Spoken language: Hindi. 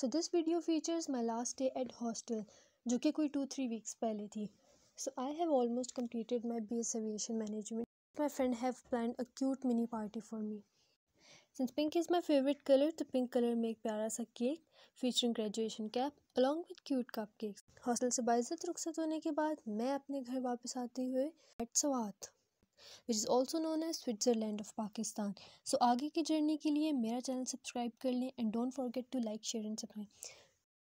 so this video features my last day at hostel जो कि कोई टू थ्री वीक्स पहले थी so I have almost completed my B S aviation management my friend have plan a cute mini party for me since pink is my favourite colour तो पिंक कलर में एक प्यारा सा cake featuring graduation cap along with cute cupcake hostel से बाइजत रुख्सत होने के बाद मैं अपने घर वापस आते हुए at Swat which is also known as Switzerland of Pakistan so आगे की जर्नी के लिए मेरा चैनल सब्सक्राइब कर लें and don't forget to like share and subscribe